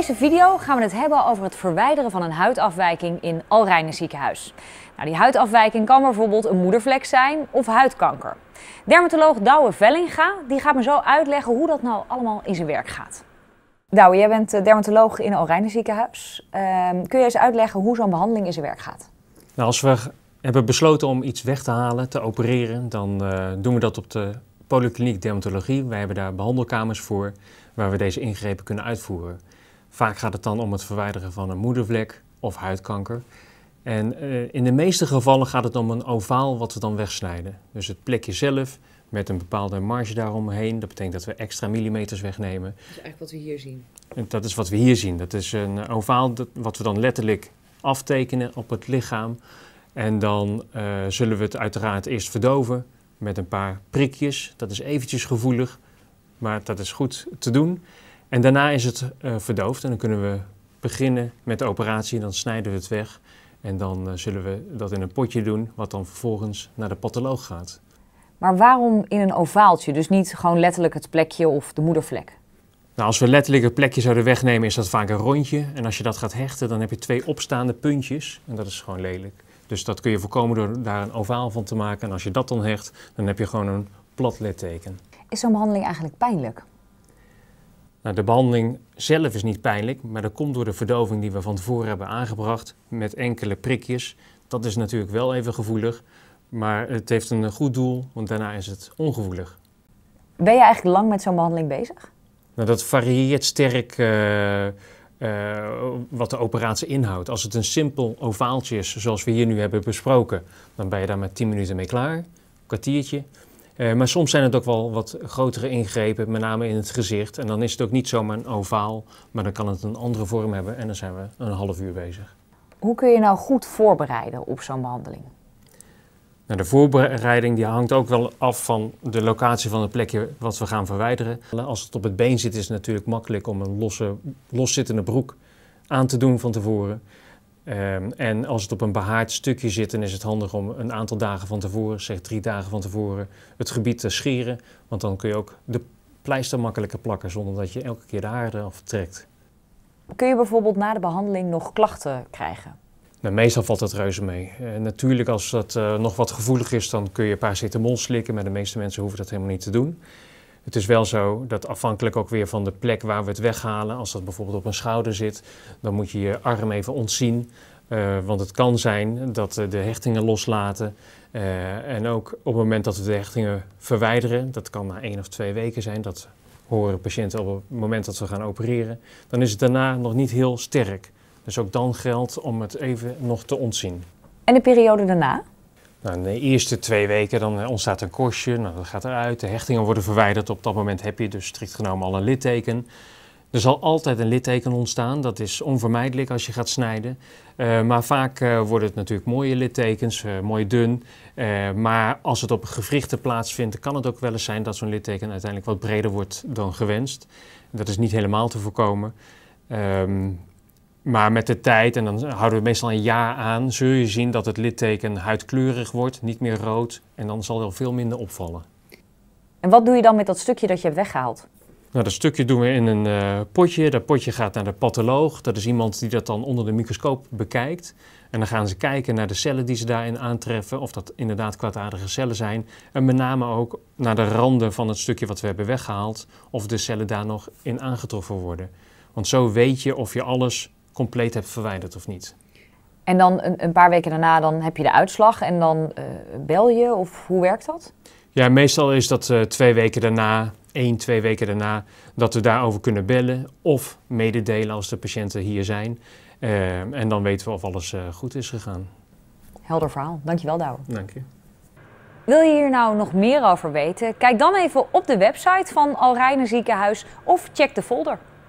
In deze video gaan we het hebben over het verwijderen van een huidafwijking in Alreine ziekenhuis. Nou, die huidafwijking kan bijvoorbeeld een moedervlek zijn of huidkanker. Dermatoloog Douwe Vellinga die gaat me zo uitleggen hoe dat nou allemaal in zijn werk gaat. Douwe, jij bent eh, dermatoloog in Alreinen ziekenhuis. Ehm, kun je eens uitleggen hoe zo'n behandeling in zijn werk gaat? Nou, als we hebben besloten om iets weg te halen, te opereren, dan eh, doen we dat op de polykliniek dermatologie. Wij hebben daar behandelkamers voor waar we deze ingrepen kunnen uitvoeren. Vaak gaat het dan om het verwijderen van een moedervlek of huidkanker. En eh, in de meeste gevallen gaat het om een ovaal wat we dan wegsnijden. Dus het plekje zelf met een bepaalde marge daaromheen. Dat betekent dat we extra millimeters wegnemen. Dat is eigenlijk wat we hier zien. dat is wat we hier zien. Dat is een ovaal dat, wat we dan letterlijk aftekenen op het lichaam. En dan eh, zullen we het uiteraard eerst verdoven met een paar prikjes. Dat is eventjes gevoelig, maar dat is goed te doen. En daarna is het uh, verdoofd en dan kunnen we beginnen met de operatie. Dan snijden we het weg en dan eh, zullen we dat in een potje doen, wat dan vervolgens naar de patholoog gaat. Maar waarom in een ovaaltje? Dus niet gewoon letterlijk het plekje of de moedervlek? Nou, als we letterlijk het plekje zouden wegnemen, is dat vaak een rondje. En als je dat gaat hechten, dan heb je twee opstaande puntjes. En dat is gewoon lelijk. Dus dat kun je voorkomen door daar een ovaal van te maken. En als je dat dan hecht, dan heb je gewoon een plat litteken. Is zo'n behandeling eigenlijk pijnlijk? Nou, de behandeling zelf is niet pijnlijk, maar dat komt door de verdoving die we van tevoren hebben aangebracht met enkele prikjes. Dat is natuurlijk wel even gevoelig, maar het heeft een goed doel, want daarna is het ongevoelig. Ben je eigenlijk lang met zo'n behandeling bezig? Nou, dat varieert sterk eh, eh, wat de operatie inhoudt. Als het een simpel ovaaltje is, zoals we hier nu hebben besproken, dan ben je daar met 10 minuten mee klaar, een kwartiertje. Eh, maar soms zijn het ook wel wat grotere ingrepen, met name in het gezicht. En dan is het ook niet zomaar een ovaal, maar dan kan het een andere vorm hebben en dan zijn we een half uur bezig. Hoe kun je nou goed voorbereiden op zo'n behandeling? Nou, de voorbereiding die hangt ook wel af van de locatie van het plekje wat we gaan verwijderen. Als het op het been zit, is het natuurlijk makkelijk om een losse, loszittende broek aan te doen van tevoren. Ehm, en als het op een behaard stukje zit, dan is het handig om een aantal dagen van tevoren, zeg drie dagen van tevoren, het gebied te scheren. Want dan kun je ook de pleister makkelijker plakken zonder dat je elke keer de aarde aftrekt. Kun je bijvoorbeeld na de behandeling nog klachten krijgen? Nou, meestal valt dat reuze mee. Eh, natuurlijk, als dat eh, nog wat gevoelig is, dan kun je een paracetamol slikken, maar de meeste mensen hoeven dat helemaal niet te doen. Het is wel zo dat afhankelijk ook weer van de plek waar we het weghalen, als dat bijvoorbeeld op een schouder zit, dan moet je je arm even ontzien. Eh, want het kan zijn dat eh, de hechtingen loslaten. Eh, en ook op het moment dat we de hechtingen verwijderen, dat kan na één of twee weken zijn, dat horen patiënten op het moment dat ze gaan opereren, dan is het daarna nog niet heel sterk. Dus ook dan geldt om het even nog te ontzien. En de periode daarna? Nou, in de eerste twee weken dan eh, ontstaat een korstje, nou, dat gaat eruit. De hechtingen worden verwijderd. Op dat moment heb je dus strikt genomen al een litteken. Er zal altijd een litteken ontstaan, dat is onvermijdelijk als je gaat snijden. Eh, maar vaak eh, worden het natuurlijk mooie littekens, mooi dun. maar als het op gewrichten plaatsvindt, kan het ook wel eens zijn dat zo'n litteken uiteindelijk wat breder wordt dan gewenst. Dat is niet helemaal te voorkomen. Um, maar met de tijd, en dan houden we meestal een jaar aan, zul je zien dat het litteken huidkleurig wordt, niet meer rood. En dan zal er veel minder opvallen. En wat doe je dan met dat stukje dat je hebt weggehaald? Nou, dat stukje doen we in een eh, potje. Dat potje gaat naar de patholoog. Dat is iemand die dat dan onder de microscoop bekijkt. En dan gaan ze kijken naar de cellen die ze daarin aantreffen, of dat inderdaad kwaadaardige cellen zijn. En met name ook naar de randen van het stukje wat we hebben weggehaald, of de cellen daar nog in aangetroffen worden. Want zo weet je of je alles compleet hebt verwijderd of niet. En dan een, een paar weken daarna dan heb je de uitslag en dan eh, bel je of hoe werkt dat? Ja, meestal is dat eh, twee weken daarna, één, twee weken daarna, dat we daarover kunnen bellen of mededelen als de patiënten hier zijn. Ehm, en dan weten we of alles eh, goed is gegaan. Helder verhaal. Dankjewel, Douwe. Dank je. Wil je hier nou nog meer over weten? Kijk dan even op de website van Alreine Ziekenhuis of check de folder.